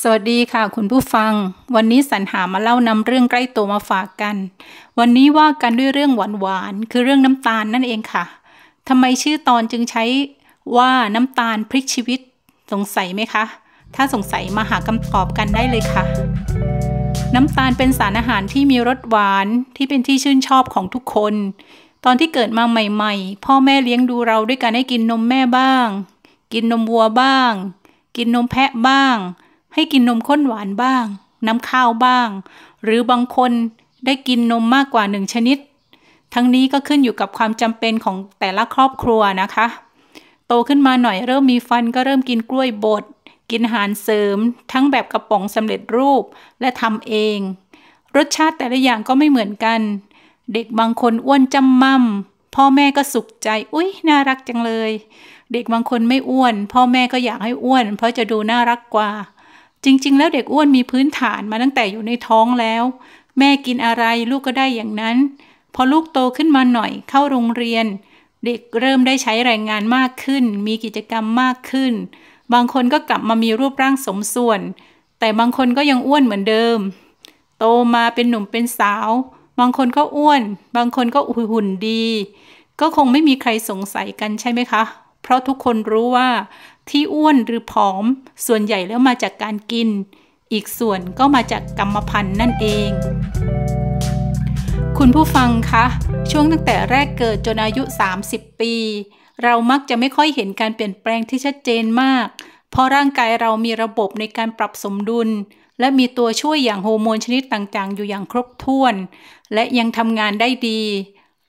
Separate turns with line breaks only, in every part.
สวัสดีค่ะคุณผู้ฟัง วันนี้สรรหามาเล่านำเรื่องใกล้ตัวมาฝากกัน วันนี้ว่ากันด้วยเรื่องหวานหวานคือเรื่องน้ำตาลนั่นเองค่ะทำไมชื่อตอนจึงใช้ว่าน้ำตาลพลิกชีวิต สงสัยไหมคะ ถ้าสงสัยมาหาคำตอบกันได้เลยค่ะ น้ำตาลเป็นสารอาหารที่มีรสหวานที่เป็นที่ชื่นชอบของทุกคน ตอนที่เกิดมาใหม่ๆ พ่อแม่เลี้ยงดูเราด้วยการให้กินนมแม่บ้าง กินนมวัวบ้าง กินนมแพะบ้างให้ กินนมข้นหวานบ้าง น้ำข้าวบ้าง หรือบางคนได้กินนมมากกว่าหนึ่งชนิด ทั้งนี้ก็ขึ้นอยู่กับความจำเป็นของแต่ละครอบครัวนะคะ โตขึ้นมาหน่อยเริ่มมีฟันก็เริ่มกินกล้วยบดกินอาหารเสริมทั้งแบบกระป๋องสำเร็จรูปและทำเอง รสชาติแต่ละอย่างก็ไม่เหมือนกัน เด็กบางคนอ้วนจำมั่มพ่อแม่ก็สุขใจ อุ๊ยน่ารักจังเลย เด็กบางคนไม่อ้วน พ่อแม่ก็อยากให้อ้วน เพราะจะดูน่ารักกว่าจริงๆ แล้วเด็กอ้วนมีพื้นฐานมาตั้งแต่อยู่ในท้องแล้ว แม่กินอะไรลูกก็ได้อย่างนั้น พอลูกโตขึ้นมาหน่อยเข้าโรงเรียน เด็กเริ่มได้ใช้แรงงานมากขึ้น มีกิจกรรมมากขึ้น บางคนก็กลับมามีรูปร่างสมส่วน แต่บางคนก็ยังอ้วนเหมือนเดิม โตมาเป็นหนุ่มเป็นสาว บางคนก็อ้วน บางคนก็หุ่นดี ก็คงไม่มีใครสงสัยกันใช่ไหมคะ เพราะทุกคนรู้ว่าที่อ้วนหรือผอม ส่วนใหญ่แล้วมาจากการกิน อีกส่วนก็มาจากกรรมพันธุ์นั่นเอง คุณผู้ฟังคะ ช่วงตั้งแต่แรกเกิดจนอายุ 30 ปี เรามักจะไม่ค่อยเห็นการเปลี่ยนแปลงที่ชัดเจนมาก เพราะร่างกายเรามีระบบในการปรับสมดุล และมีตัวช่วยอย่างโฮอร์โมนชนิดต่างๆ อยู่อย่างครบถ้วน และยังทำงานได้ดี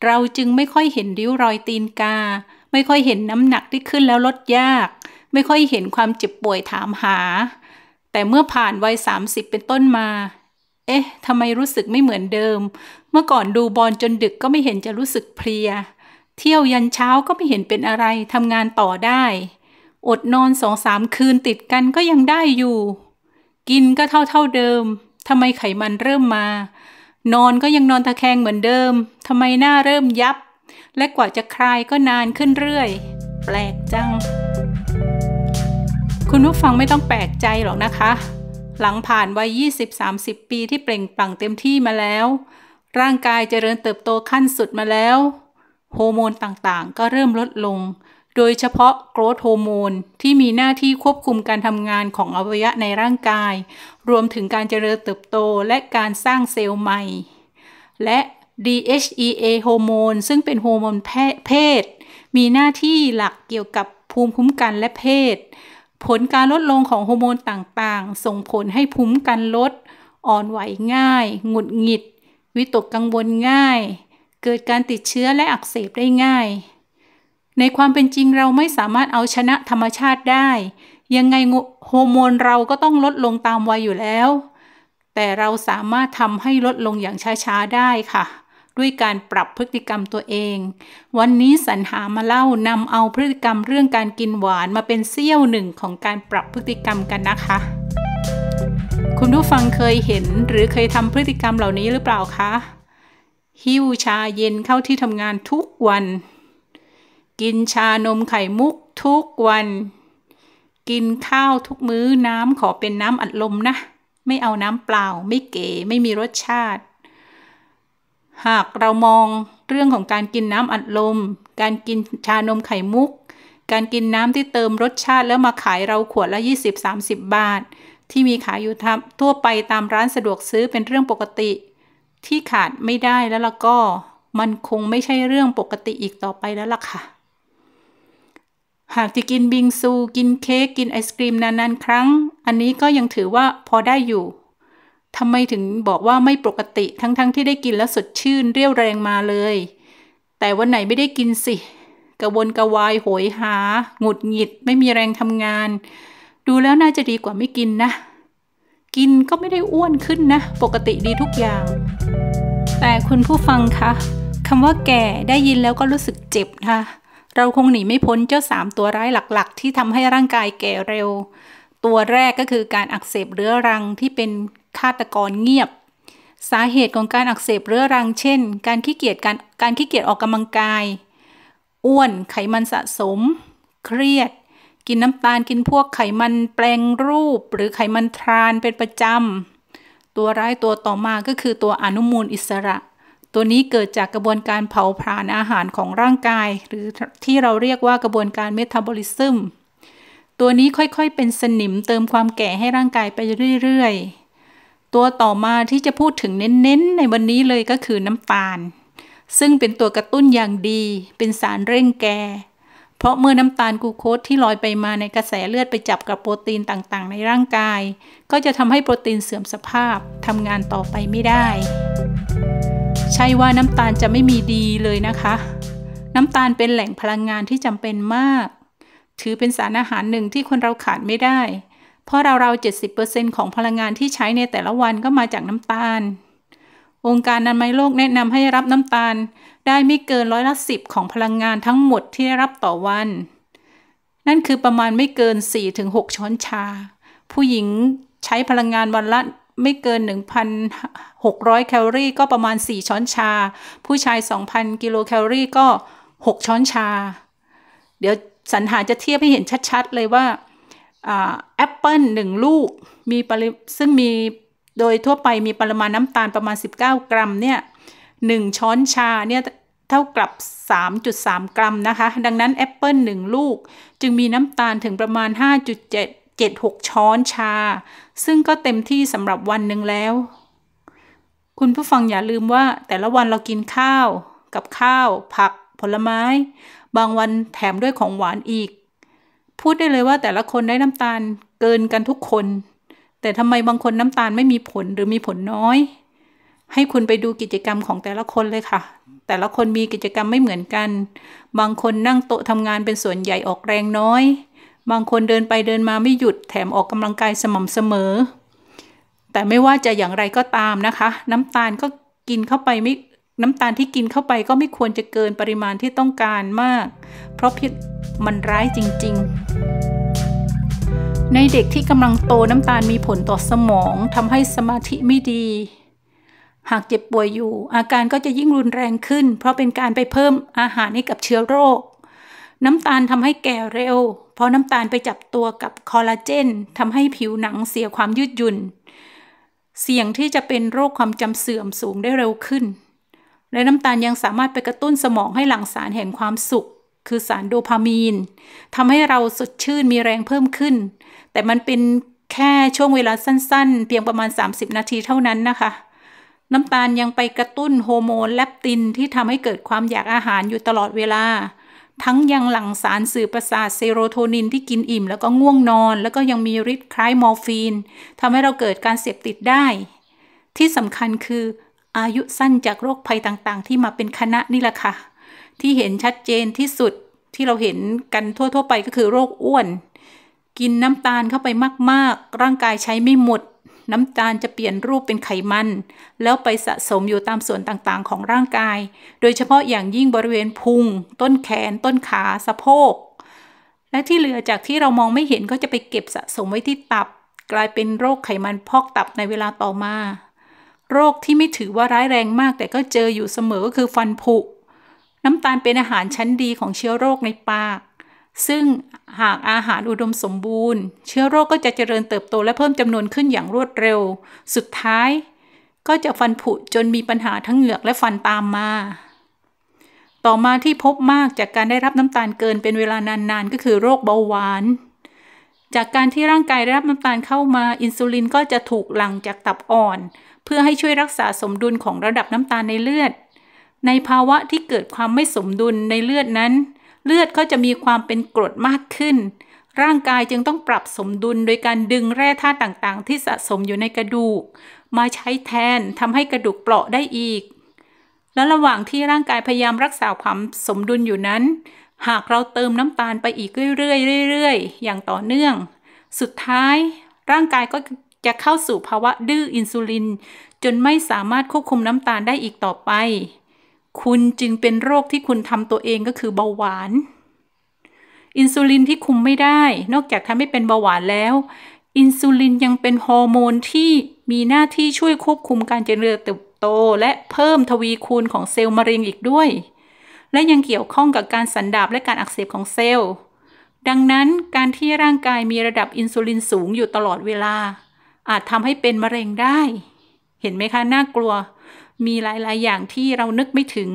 เราจึงไม่ค่อยเห็นริ้วรอยตีนกา ไม่ค่อยเห็นน้ำหนักที่ขึ้นแล้วลดยากไม่ค่อยเห็นความเจ็บป่วยถามหา แต่เมื่อผ่านวัย30 เป็นต้นมา เอ๊ะ ทำไมรู้สึกไม่เหมือนเดิม เมื่อก่อนดูบอลจนดึกก็ไม่เห็นจะรู้สึกเพลีย เที่ยวยันเช้าก็ไม่เห็นเป็นอะไร ทำงานต่อได้ อดนอนสองสามคืนติดกันก็ยังได้อยู่ กินก็เท่าเท่าเดิม ทำไมไขมันเริ่มมา นอนก็ยังนอนตะแคงเหมือนเดิม ทำไมหน้าเริ่มยับ และกว่าจะคลายก็นานขึ้นเรื่อย แปลกจังคุณผู้ฟังไม่ต้องแปลกใจหรอกนะคะ หลังผ่านวัย20-30 ปีที่เปล่งปลั่งเต็มที่มาแล้ว ร่างกายเจริญเติบโตขั้นสุดมาแล้ว โฮอร์โมนต่างๆ ก็เริ่มลดลง โดยเฉพาะโกรทโฮอร์โมนที่มีหน้าที่ควบคุมการทำงานของอวัยวะในร่างกาย รวมถึงการเจริญเติบโตและการสร้างเซลล์ใหม่ และ DHEA โฮอร์โมนซึ่งเป็นโฮอร์โมนเพศ มีหน้าที่หลักเกี่ยวกับภูมิคุ้มกันและเพศผลการลดลงของโฮอร์โมนต่างๆ ส่งผลให้ภูมิกันลด อ่อนไหวง่ายหงุดหงิด วิตกกังวลง่าย เกิดการติดเชื้อและอักเสบได้ง่าย ในความเป็นจริงเราไม่สามารถเอาชนะธรรมชาติได้ ยังไงโฮอร์โมนเราก็ต้องลดลงตามวัยอยู่แล้ว แต่เราสามารถทำให้ลดลงอย่างช้าๆได้ค่ะด้วยการปรับพฤติกรรมตัวเอง วันนี้สรรหามาเล่านำเอาพฤติกรรมเรื่องการกินหวานมาเป็นเสี้ยวหนึ่งของการปรับพฤติกรรมกันนะคะ คุณผู้ฟังเคยเห็นหรือเคยทำพฤติกรรมเหล่านี้หรือเปล่าคะหิ้วชาเย็นเข้าที่ทำงานทุกวัน กินชานมไข่มุก ทุกวัน กินข้าวทุกมื้อน้ำขอเป็นน้ำอัดลมนะ ไม่เอาน้ำเปล่า ไม่เก๋ ไม่มีรสชาติหากเรามองเรื่องของการกินน้ำอัดลม การกินชานมไข่มุก การกินน้ำที่เติมรสชาติแล้วมาขายเราขวดละ 20-30 บาท ที่มีขายอยู่ทั่วไปตามร้านสะดวกซื้อเป็นเรื่องปกติ ที่ขาดไม่ได้แล้วล่ะก็มันคงไม่ใช่เรื่องปกติอีกต่อไปแล้วล่ะค่ะ หากจะกินบิงซูกินเค้กกินไอศกรีมนานๆครั้ง อันนี้ก็ยังถือว่าพอได้อยู่ทำไมถึงบอกว่าไม่ปกติทั้ง ๆทที่ได้กินแล้วสดชื่นเรียวแรงมาเลย แต่วันไหนไม่ได้กินสิ กระวนกระวายโหยหา หงุดหงิดไม่มีแรงทำงาน ดูแล้วน่าจะดีกว่าไม่กินนะ กินก็ไม่ได้อ้วนขึ้นนะ ปกติดีทุกอย่าง แต่คุณผู้ฟังคะคำว่าแก่ได้ยินแล้วก็รู้สึกเจ็บนะเราคงหนีไม่พ้นเจ้าสามตัวร้ายหลักๆ ที่ทำให้ร่างกายแก่เร็ว ตัวแรกก็คือการอักเสบเรื้อรังที่เป็นฆาตกรเงียบ สาเหตุของการอักเสบเรื้อรังเช่น การขี้เกียจการการขี้เกียจออกกำลังกาย อ้วนไขมันสะสม เครียด กินน้ำตาลกินพวกไขมันแปลงรูป หรือไขมันทรานเป็นประจำตัวร้ายตัวต่อมาก็คือตัวอนุมูลอิสระ ตัวนี้เกิดจากกระบวนการเผาผลาญอาหารของร่างกาย หรือที่เราเรียกว่ากระบวนการเมตาบอลิซึมตัวนี้ค่อยๆเป็นสนิมเติมความแก่ให้ร่างกายไปเรื่อยๆตัวต่อมาที่จะพูดถึงเน้นๆ ในวันนี้เลยก็คือน้ำตาล ซึ่งเป็นตัวกระตุ้นอย่างดี เป็นสารเร่งแกเพราะเมื่อน้ำตาลกูโคสที่ลอยไปมาในกระแสเลือดไปจับกับโปรตีนต่างๆ ในร่างกาย ก็จะทำให้โปรตีนเสื่อมสภาพทำงานต่อไปไม่ได้ ใช่ว่าน้ำตาลจะไม่มีดีเลยนะคะ น้ำตาลเป็นแหล่งพลังงานที่จำเป็นมาก ถือเป็นสารอาหารหนึ่งที่คนเราขาดไม่ได้เพราะเราเรา 70%ของพลังงานที่ใช้ในแต่ละวันก็มาจากน้ำตาล องค์การอนามัยโลกแนะนำให้รับน้ำตาลได้ไม่เกินร้อยละสิบของพลังงานทั้งหมดที่ได้รับต่อวัน นั่นคือประมาณไม่เกิน 4-6 ช้อนชา ผู้หญิงใช้พลังงานวันละไม่เกิน 1,600 แคลอรี่ ก็ประมาณ 4 ช้อนชา ผู้ชาย 2,000 กิโลแคลอรี่ก็ 6 ช้อนชา เดี๋ยวสรรหาจะเทียบให้เห็นชัดๆ เลยว่าแอปเปิลหนึ่งลูกมีปริซึ่งมีโดยทั่วไปมีปริมาณน้ำตาลประมาณ 19 กรัมเนี่ยหนึ่งช้อนชาเนี่ยเท่ากับ 3.3 กรัมนะคะ ดังนั้นแอปเปิลหนึ่งลูกจึงมีน้ำตาลถึงประมาณ 5.76 ช้อนชา ซึ่งก็เต็มที่สำหรับวันหนึ่งแล้ว คุณผู้ฟังอย่าลืมว่าแต่ละวันเรากินข้าวกับข้าวผักผลไม้ บางวันแถมด้วยของหวานอีกพูดได้เลยว่าแต่ละคนได้น้ำตาลเกินกันทุกคน แต่ทำไมบางคนน้ำตาลไม่มีผลหรือมีผลน้อย ให้คุณไปดูกิจกรรมของแต่ละคนเลยค่ะ แต่ละคนมีกิจกรรมไม่เหมือนกัน บางคนนั่งโต๊ะทำงานเป็นส่วนใหญ่ออกแรงน้อย บางคนเดินไปเดินมาไม่หยุดแถมออกกำลังกายสม่ำเสมอ แต่ไม่ว่าจะอย่างไรก็ตามนะคะ น้ำตาลก็กินเข้าไปไม่น้ำตาลที่กินเข้าไปก็ไม่ควรจะเกินปริมาณที่ต้องการมาก เพราะพิษมันร้ายจริง ๆ ในเด็กที่กำลังโตน้ำตาลมีผลต่อสมองทำให้สมาธิไม่ดี หากเจ็บป่วยอยู่ อาการก็จะยิ่งรุนแรงขึ้น เพราะเป็นการไปเพิ่มอาหารให้กับเชื้อโรค น้ำตาลทำให้แก่เร็ว เพราะน้ำตาลไปจับตัวกับคอลลาเจนทำให้ผิวหนังเสียความยืดหยุ่น เสี่ยงที่จะเป็นโรคความจำเสื่อมสูงได้เร็วขึ้นและน้ำตาลยังสามารถไปกระตุ้นสมองให้หลั่งสารแห่งความสุข คือสารโดพามีนทำให้เราสดชื่นมีแรงเพิ่มขึ้น แต่มันเป็นแค่ช่วงเวลาสั้นๆ เพียงประมาณ 30 นาทีเท่านั้นนะคะ น้ำตาลยังไปกระตุ้นโฮอร์โมนเลปตินที่ทำให้เกิดความอยากอาหารอยู่ตลอดเวลา ทั้งยังหลั่งสารสื่อประสาทเซโรโทนิน ที่กินอิ่มแล้วก็ง่วงนอน แล้วก็ยังมีฤทธิ์คล้ายมอร์ฟีนทำให้เราเกิดการเสพติดได้ ที่สำคัญคืออายุสั้นจากโรคภัยต่างๆ ที่มาเป็นคณะนี่แหละค่ะ ที่เห็นชัดเจนที่สุดที่เราเห็นกันทั่วๆไปก็คือโรคอ้วน กินน้ำตาลเข้าไปมากๆ ร่างกายใช้ ไม่หมด น้ำตาล จะเปลี่ยนรูปเป็นไขมัน แล้วไปสะสมอยู่ตามส่วนต่างๆ ของร่างกาย โดยเฉพาะอย่างยิ่งบริเวณพุงต้นแขน ต้นขาสะโพกและที่เหลือจากที่เรามองไม่เห็นก็จะไปเก็บสะสมไว้ที่ตับ กลายเป็นโรคไขมันพอกตับในเวลาต่อมาโรคที่ไม่ถือว่าร้ายแรงมากแต่ก็เจออยู่เสมอก็คือฟันผุ น้ำตาลเป็นอาหารชั้นดีของเชื้อโรคในปาก ซึ่งหากอาหารอุดมสมบูรณ์เชื้อโรคก็จะเจริญเติบโตและเพิ่มจำนวนขึ้นอย่างรวดเร็ว สุดท้ายก็จะฟันผุจนมีปัญหาทั้งเหงือกและฟันตามมา ต่อมาที่พบมากจากการได้รับน้ำตาลเกินเป็นเวลานานๆก็คือโรคเบาหวานจากการที่ร่างกายรับน้ำตาลเข้ามา อินซูลินก็จะถูกหลั่งจากตับอ่อน เพื่อให้ช่วยรักษาสมดุลของระดับน้ำตาลในเลือด ในภาวะที่เกิดความไม่สมดุลในเลือดนั้น เลือดก็จะมีความเป็นกรดมากขึ้น ร่างกายจึงต้องปรับสมดุลโดยการดึงแร่ธาตุต่างๆ ที่สะสมอยู่ในกระดูก มาใช้แทนทำให้กระดูกเปราะได้อีก และระหว่างที่ร่างกายพยายามรักษาความสมดุลอยู่นั้นหากเราเติมน้ำตาลไปอีกเรื่อยๆเรื่อยๆ อย่างต่อเนื่อง สุดท้ายร่างกายก็จะเข้าสู่ภาวะ ดื้ออินซูลิน จนไม่สามารถควบคุมน้ำตาลได้อีกต่อไป คุณจึงเป็นโรคที่คุณทำตัวเองก็คือ เบาหวาน อินซูลินที่คุมไม่ได้ นอกจากทำให้เป็น เบาหวานแล้ว อินซูลินยังเป็นฮอร์โมนที่มีหน้าที่ช่วยควบคุมการเจริญเติบโต และเพิ่มทวีคูณของเซลล์มะเร็งอีกด้วยและยังเกี่ยวข้องกับการสันดาบและการอักเสบของเซลล์ ดังนั้นการที่ร่างกายมีระดับอินซูลินสูงอยู่ตลอดเวลา อาจทำให้เป็นมะเร็งได้ เห็นไหมคะน่ากลัว มีหลายๆ อย่างที่เรานึกไม่ถึง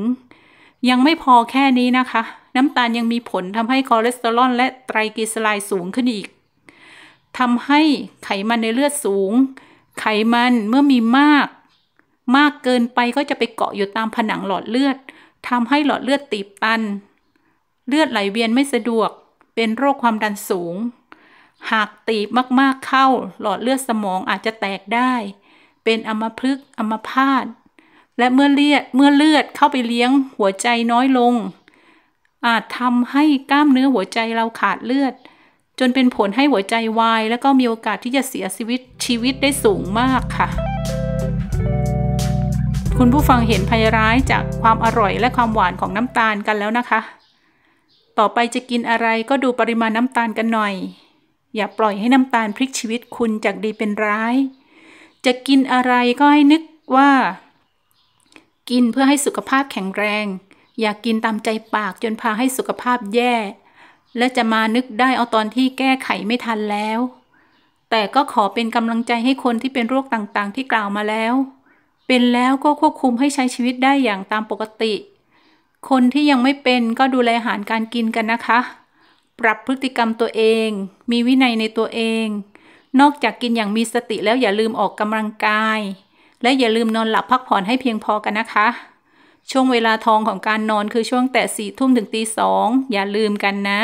ยังไม่พอแค่นี้นะคะ น้ำตาลยังมีผลทำให้คอเลสเตอรอลและไตรกลีเซอไรด์สูงขึ้นอีก ทำให้ไขมันในเลือดสูง ไขมันเมื่อมีมาก มากเกินไปก็จะไปเกาะอยู่ตามผนังหลอดเลือดทำให้หลอดเลือดตีบตัน เลือดไหลเวียนไม่สะดวก เป็นโรคความดันสูง หากตีบมากๆเข้า หลอดเลือดสมองอาจจะแตกได้ เป็นอัมพฤกษ์อัมพาต และเมื่อเลือดเมื่อเลือดเข้าไปเลี้ยงหัวใจน้อยลง อาจทำให้กล้ามเนื้อหัวใจเราขาดเลือด จนเป็นผลให้หัวใจวาย แล้วก็มีโอกาสที่จะเสียชีวิตชีวิตได้สูงมากค่ะคุณผู้ฟังเห็น ภัยร้ายจากความอร่อยและความหวานของน้ำตาลกันแล้วนะคะ ต่อไปจะกินอะไรก็ดูปริมาณน้ำตาลกันหน่อย อย่าปล่อยให้น้ำตาลพลิกชีวิตคุณจากดีเป็นร้าย จะกินอะไรก็ให้นึกว่า กินเพื่อให้สุขภาพแข็งแรง อย่ากกินตามใจปากจนพาให้สุขภาพแย่ และจะมานึกได้เอาตอนที่แก้ไขไม่ทันแล้ว แต่ก็ขอเป็นกำลังใจให้คนที่เป็นโรคต่างๆ ที่กล่าวมาแล้วเป็นแล้วก็ควบคุมให้ใช้ชีวิตได้อย่างตามปกติ คนที่ยังไม่เป็นก็ดูแลอาหารการกินกันนะคะ ปรับพฤติกรรมตัวเอง มีวินัยในตัวเอง นอกจากกินอย่างมีสติแล้วอย่าลืมออกกำลังกาย และอย่าลืมนอนหลับพักผ่อนให้เพียงพอกันนะคะ ช่วงเวลาทองของการนอนคือช่วงแต่สี่ทุ่มถึงตีสองอย่าลืมกันนะ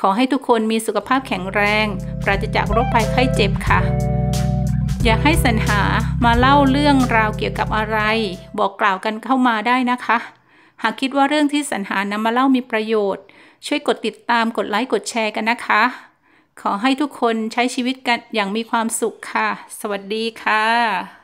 ขอให้ทุกคนมีสุขภาพแข็งแรง ปราศจากโรคภัยไข้เจ็บค่ะอยากให้สรรหามาเล่าเรื่องราวเกี่ยวกับอะไร บอกกล่าวกันเข้ามาได้นะคะ หากคิดว่าเรื่องที่สรรหานำมาเล่ามีประโยชน์ ช่วยกดติดตามกดไลค์กดแชร์กันนะคะ ขอให้ทุกคนใช้ชีวิตกันอย่างมีความสุขค่ะ สวัสดีค่ะ